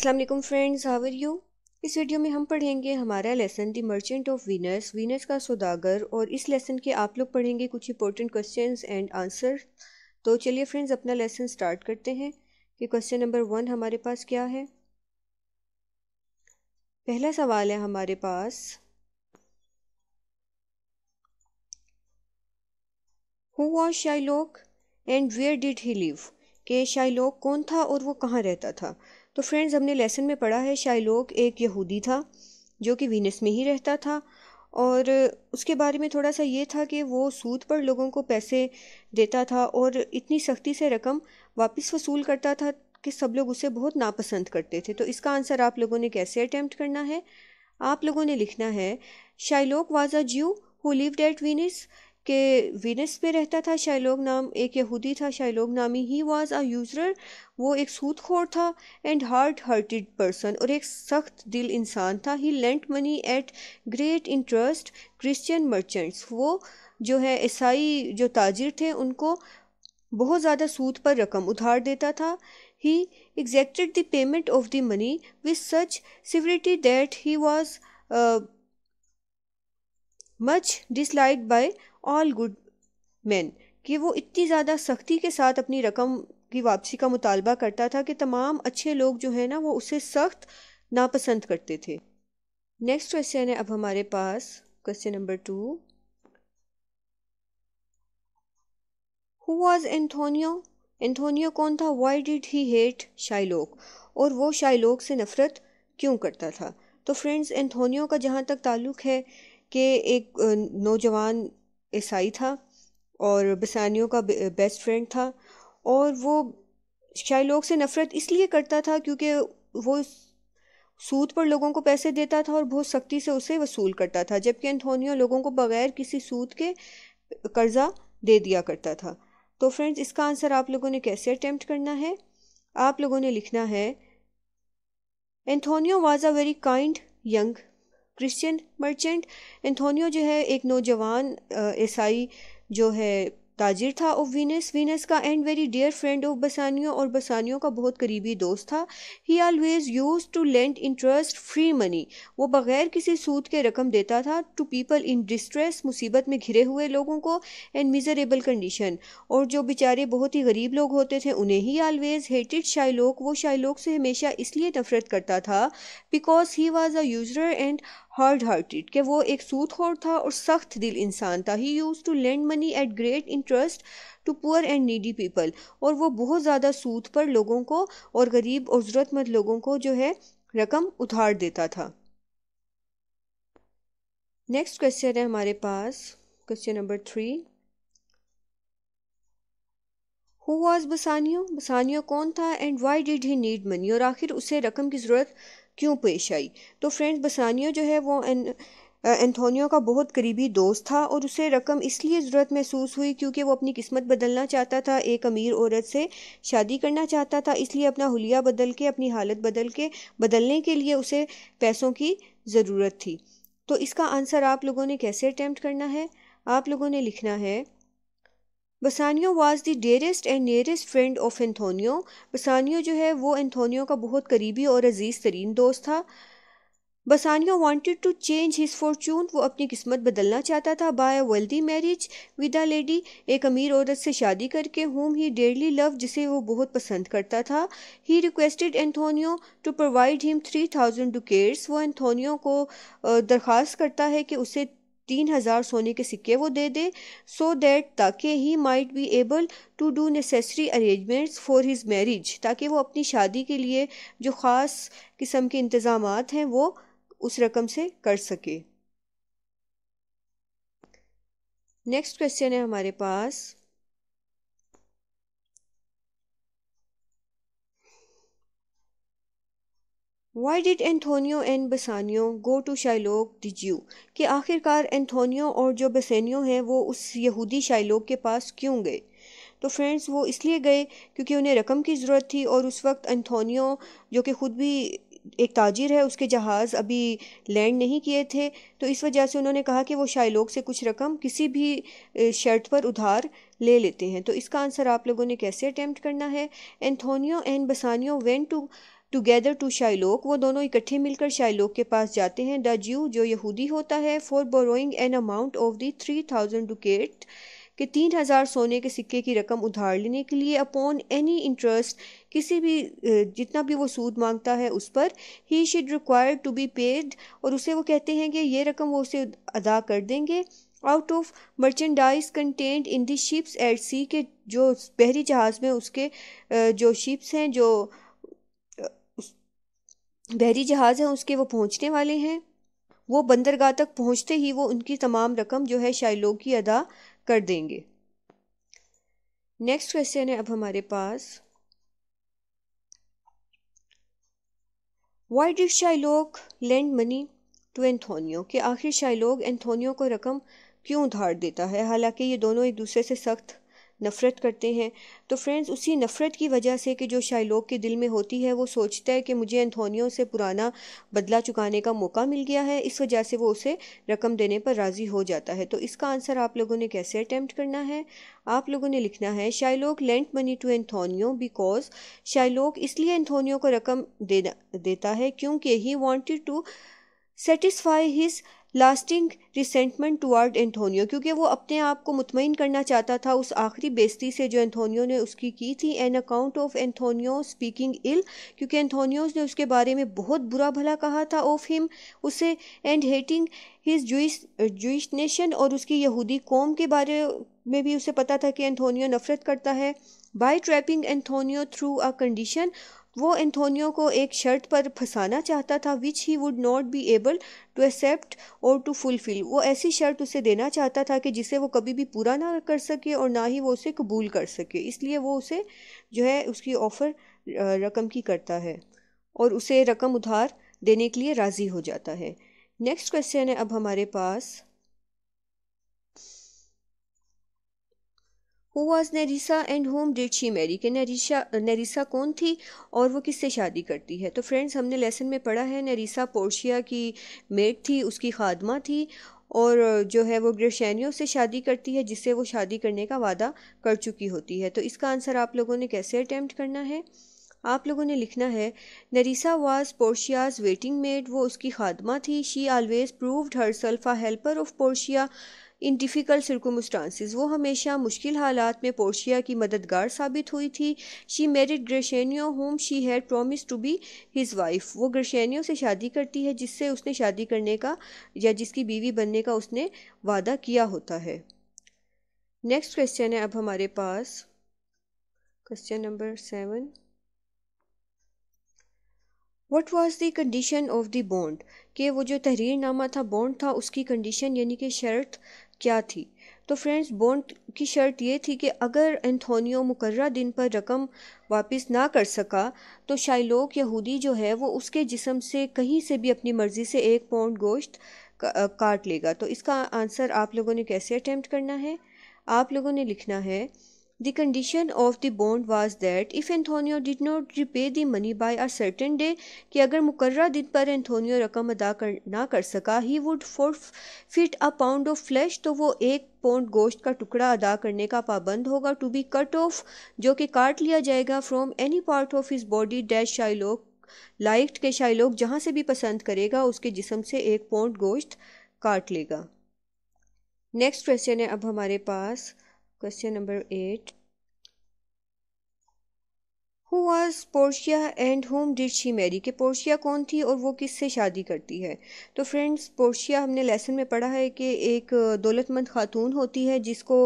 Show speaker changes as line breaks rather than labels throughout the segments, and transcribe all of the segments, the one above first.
अस्सलाम वालेकुम friends how are you इस वीडियो में हम पढ़ेंगे हमारा lesson the merchant of Venice Venice का सौदागर और इस लेसन के आप लोग पढ़ेंगे कुछ इंपॉर्टेंट क्वेश्चन एंड आंसर तो चलिए फ्रेंड्स अपना लेसन स्टार्ट करते हैं कि क्वेश्चन नंबर वन हमारे पास क्या है पहला सवाल है हमारे पास who was Shylock and where did he live के शाइलोक कौन था और वो कहाँ रहता था तो फ्रेंड्स हमने लेसन में पढ़ा है शाइलोक एक यहूदी था जो कि वीनस में ही रहता था और उसके बारे में थोड़ा सा ये था कि वो सूद पर लोगों को पैसे देता था और इतनी सख्ती से रकम वापस वसूल करता था कि सब लोग उसे बहुत नापसंद करते थे तो इसका आंसर आप लोगों ने कैसे अटैम्प्ट करना है आप लोगों ने लिखना है शाइलोक वाज अ ज्यू हु लिव्ड एट वीनिस कि विनस पे रहता था शाहलोक नाम एक यहूदी था शाइलोग नामी ही वॉज आ यूजर वो एक सूदखोर था एंड हार्ड हार्टेड पर्सन और एक सख्त दिल इंसान था he lent money at great interest Christian merchants वो जो है ईसाई जो ताजिर थे उनको बहुत ज़्यादा सूद पर रकम उधार देता था he exacted the payment of the money with such severity that he was much dislike by all good man कि वो इतनी ज़्यादा सख्ती के साथ अपनी रकम की वापसी का मुतालबा करता था कि तमाम अच्छे लोग जो है ना वो उसे सख्त नापसंद करते थे नेक्स्ट क्वेश्चन है अब हमारे पास question number two who was Antonio Antonio कौन था why did he hate Shylock और वो शाइलोक से नफ़रत क्यों करता था तो फ्रेंड्स एंथोनियो का जहाँ तक ताल्लुक़ है कि एक नौजवान ईसाई था और बसानियों का बेस्ट फ्रेंड था और वो लोग से नफ़रत इसलिए करता था क्योंकि वो सूद पर लोगों को पैसे देता था और बहुत सख्ती से उसे वसूल करता था जबकि एंथोनियो लोगों को बगैर किसी सूद के कर्ज़ा दे दिया करता था तो फ्रेंड्स इसका आंसर आप लोगों ने कैसे अटैम्प्ट करना है आप लोगों ने लिखना है Antonio was a very kind young Christian merchant Antonio जो है एक नौजवान ईसाई जो है ताजिर था ऑफ वीनस वीनस का and very dear friend of Bassanio और बसानियों का बहुत करीबी दोस्त था he always use to lend interest free money वो बगैर किसी सूद के रकम देता था टू पीपल इन डिस्ट्रेस मुसीबत में घिरे हुए लोगों को एंड मिजरेबल कंडीशन और जो बेचारे बहुत ही गरीब लोग होते थे उन्हें ही ऑलवेज हेटेड शाइलोक वो शाइलोक से हमेशा इसलिए नफरत करता था because he was a usurer and hard hearted कि वो एक सूदखोर था और सख्त दिल इंसान था he use to lend money at great interest to poor and needy people और वो बहुत ज़्यादा सूद पर लोगों को और गरीब और ज़रूरतमंद लोगों को जो है रकम उधार देता था नेक्स्ट क्वेश्चन है हमारे पास question number three who was Bassanio Bassanio कौन था and why did he need money और आखिर उसे रकम की ज़रूरत क्यों पेश आई तो फ्रेंड्स बसानियो जो है वो एन एंथोनियो का बहुत करीबी दोस्त था और उसे रकम इसलिए ज़रूरत महसूस हुई क्योंकि वो अपनी किस्मत बदलना चाहता था एक अमीर औरत से शादी करना चाहता था इसलिए अपना हुलिया बदल के अपनी हालत बदल के बदलने के लिए उसे पैसों की ज़रूरत थी तो इसका आंसर आप लोगों ने कैसे अटैम्प्ट करना है आप लोगों ने लिखना है Bassanio was the dearest and nearest friend of Antonio Bassanio जो है वो एंथोनियो का बहुत करीबी और अजीज़ तरीन दोस्त था Bassanio wanted to change his fortune वो अपनी किस्मत बदलना चाहता था by a wealthy marriage with a lady एक अमीर औरत से शादी करके होम ही डेयरली लव जिसे वो बहुत पसंद करता था he requested Antonio to provide him three thousand ducats वो एंथोनियो को दरख्वास्त करता है कि उसे तीन हज़ार सोने के सिक्के वो दे दे सो दैट ताकि he might be able to do necessary arrangements for his marriage ताकि वो अपनी शादी के लिए जो ख़ास किस्म के इंतज़ाम हैं वो उस रकम से कर सके नेक्स्ट क्वेश्चन है हमारे पास why did Antonio and Bassanio go to Shylock डिज यू कि आखिरकार एंथोनियो और जो बसानियो हैं वो उस यहूदी शाइलोक के पास क्यों गए तो फ्रेंड्स वो इसलिए गए क्योंकि उन्हें रकम की ज़रूरत थी और उस वक्त एंथोनियो जो कि ख़ुद भी एक ताजिर है उसके जहाज़ अभी लैंड नहीं किए थे तो इस वजह से उन्होंने कहा कि वो शाइलोक से कुछ रकम किसी भी शर्ट पर उधार ले लेते हैं तो इसका आंसर आप लोगों ने कैसे अटैम्प्ट करना है Antonio and Bassanio went to together to Shylock वो दोनों इकट्ठे मिलकर शाइलोक के पास जाते हैं द ज्यू जो यहूदी होता है for borrowing an amount of the three thousand ducat के तीन हज़ार सोने के सिक्के की रकम उधार लेने के लिए अपॉन एनी इंटरेस्ट किसी भी जितना भी वो सूद मांगता है उस पर he should require to be paid और उसे वो कहते हैं कि ये रकम वो उसे अदा कर देंगे out of merchandise content in ships at sea के जो बहरी जहाज़ में उसके जो शिप्स हैं जो बहरी जहाज़ हैं उसके वो पहुंचने वाले हैं वो बंदरगाह तक पहुंचते ही वो उनकी तमाम रकम जो है शाइलोग की अदा कर देंगे नेक्स्ट क्वेश्चन है अब हमारे पास why did Shylock lend money to Antonio कि आखिर शाइलोग एंथोनियो को रकम क्यों उधार देता है हालांकि ये दोनों एक दूसरे से सख्त नफ़रत करते हैं तो फ्रेंड्स उसी नफ़रत की वजह से कि जो शाइलोक के दिल में होती है वो सोचता है कि मुझे एंथोनियो से पुराना बदला चुकाने का मौका मिल गया है इस वजह से वो उसे रकम देने पर राज़ी हो जाता है तो इसका आंसर आप लोगों ने कैसे अटैम्प्ट करना है आप लोगों ने लिखना है Shylock lent money to Antonio because Shylock इसलिए एंथोनियो को रकम देना देता है क्योंकि he wanted to satisfy his lasting resentment toward Antonio क्योंकि वो अपने आप को मुतमिन करना चाहता था उस आखिरी बेस्ती से जो एंथोनियो ने उसकी की थी an account of Antonio speaking ill क्योंकि एंथोनियोज ने उसके बारे में बहुत बुरा भला कहा था ऑफ हिम उसे and hating his Jews Jewish nation और उसकी यहूदी कौम के बारे में भी उसे पता था कि एंथोनियो नफरत करता है by trapping Antonio through a condition वो एंथोनियो को एक शर्त पर फंसाना चाहता था which he would not be able to accept और टू फुलफिल वो ऐसी शर्त उसे देना चाहता था कि जिसे वो कभी भी पूरा ना कर सके और ना ही वो उसे कबूल कर सके इसलिए वो उसे जो है उसकी ऑफ़र रकम की करता है और उसे रकम उधार देने के लिए राज़ी हो जाता है नेक्स्ट क्वेश्चन है अब हमारे पास who was Nerissa and whom did she marry के नरिशा नरिसा कौन थी और वो किससे शादी करती है तो फ्रेंड्स हमने लेसन में पढ़ा है नरिसा पोर्शिया की मेड थी उसकी खादमा थी और जो है वो ग्रशैनियों से शादी करती है जिससे वो शादी करने का वादा कर चुकी होती है तो इसका आंसर आप लोगों ने कैसे अटैम्प्ट करना है आप लोगों ने लिखना है Nerissa was Portia's waiting maid वो उसकी खादमा थी she always proved herself a helper of Portia in difficult circumstances वो हमेशा मुश्किल हालात में पोर्शिया की मददगार साबित हुई थी she married Gratiano whom she had promise to be his wife वो ग्रेशनियो से शादी करती है जिससे उसने शादी करने का या जिसकी बीवी बनने का उसने वादा किया होता है नेक्स्ट क्वेश्चन है अब हमारे पास question number seven what was the condition of the bond के वो जो तहरीर नामा था बॉन्ड था उसकी कंडीशन यानी कि शर्त क्या थी तो फ्रेंड्स बॉन्ड की शर्त ये थी कि अगर एंथोनियो मुकर दिन पर रकम वापस ना कर सका तो शाइलोक यहूदी जो है वो उसके जिसम से कहीं से भी अपनी मर्ज़ी से एक पाउंड गोश्त काट लेगा तो इसका आंसर आप लोगों ने कैसे अटैम्प्ट करना है आप लोगों ने लिखना है The condition of the bond was that if Antonio did not repay the money by a certain day कि अगर मुकर्रा दिन पर एंथोनियो रकम अदा कर ना कर सका he would forfeit a pound of flesh तो वो एक पौंड गोश्त का टुकड़ा अदा करने का पाबंद होगा टू बी कट ऑफ जो कि काट लिया जाएगा from any part of his body dash Shylock liked के शाइलोक जहाँ से भी पसंद करेगा उसके जिसम से एक पौंड गोश्त काट लेगा नेक्स्ट क्वेश्चन है अब हमारे पास question number eight who was Portia and whom did she marry कि पोर्शिया कौन थी और वो किससे शादी करती है तो फ्रेंड्स पोर्शिया हमने लेसन में पढ़ा है कि एक दौलतमंद खातून होती है जिसको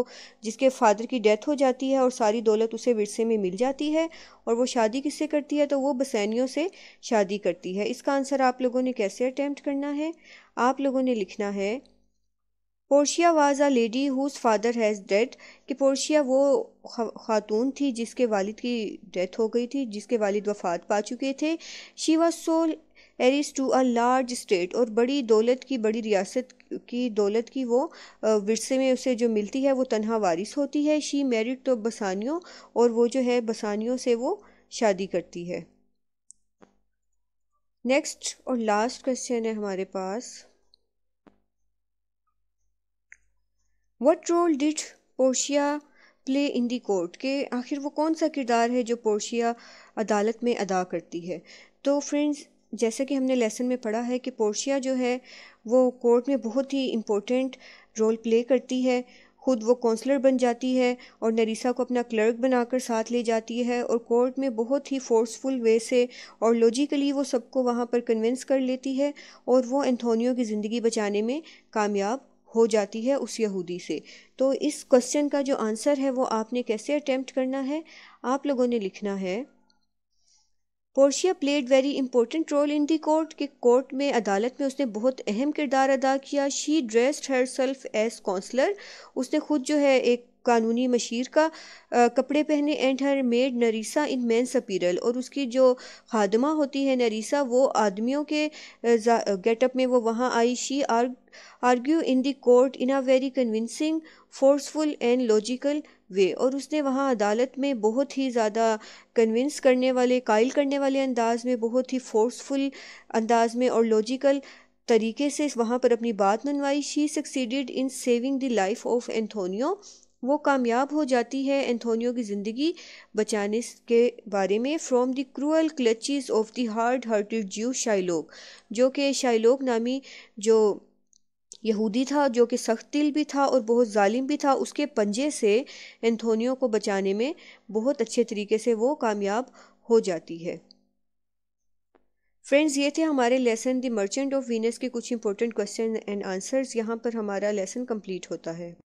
जिसके फादर की डेथ हो जाती है और सारी दौलत उसे विरसे में मिल जाती है और वो शादी किससे करती है तो वो बसैनियों से शादी करती है इसका आंसर आप लोगों ने कैसे अटैम्प्ट करना है आप लोगों ने लिखना है Portia was a lady whose father has dead कि पोर्शिया वो खातून थी जिसके वालिद की डेथ हो गई थी जिसके वालिद वफात पा चुके थे she was so heiress to a large estate और बड़ी दौलत की बड़ी रियासत की दौलत की वो विरसे में उसे जो मिलती है वो तनहा वारिस होती है शी मैरिड तो बसानियों और वो जो है बसानियों से वो शादी करती है नेक्स्ट और लास्ट क्वेश्चन है हमारे पास what role did Portia play in the court के आखिर वो कौन सा किरदार है जो पोर्शिया अदालत में अदा करती है तो फ्रेंड्स जैसा कि हमने लेसन में पढ़ा है कि पोर्शिया जो है वो कोर्ट में बहुत ही इम्पोर्टेंट रोल प्ले करती है खुद वो काउंसलर बन जाती है और नरीसा को अपना क्लर्क बनाकर साथ ले जाती है और कोर्ट में बहुत ही फोर्सफुल वे से और लॉजिकली वो सबको वहाँ पर कन्विंस कर लेती है और वो एंथोनियो की ज़िंदगी बचाने में कामयाब हो जाती है उस यहूदी से तो इस क्वेश्चन का जो आंसर है वो आपने कैसे अटैम्प्ट करना है आप लोगों ने लिखना है Portia played very important role in the court के कोर्ट में अदालत में उसने बहुत अहम किरदार अदा किया she dressed herself as counsellor उसने खुद जो है एक कानूनी मशीर का आ, कपड़े पहने and her maid Nerissa in men's apparel और उसकी जो खादमा होती है नरीसा वो आदमियों के गेटअप में वो वहाँ आई she argue in the court in a very convincing forceful and logical way और उसने वहाँ अदालत में बहुत ही ज़्यादा कन्विंस करने वाले कायल करने वाले अंदाज में बहुत ही फोर्सफुल अंदाज में और लॉजिकल तरीके से वहाँ पर अपनी बात मनवाई she succeeded in saving the life of Antonio वो कामयाब हो जाती है एंथोनियो की ज़िंदगी बचाने के बारे में from the cruel clutches of the hard hearted Jew Shylock जो कि शाइलोक नामी जो यहूदी था जो कि सख्त दिल भी था और बहुत ालिम भी था उसके पंजे से एंथोनियो को बचाने में बहुत अच्छे तरीके से वो कामयाब हो जाती है फ्रेंड्स ये थे हमारे lesson the Merchant of Venice के कुछ इंपॉर्टेंट क्वेश्चन एंड आंसर्स यहाँ पर हमारा लेसन कंप्लीट होता है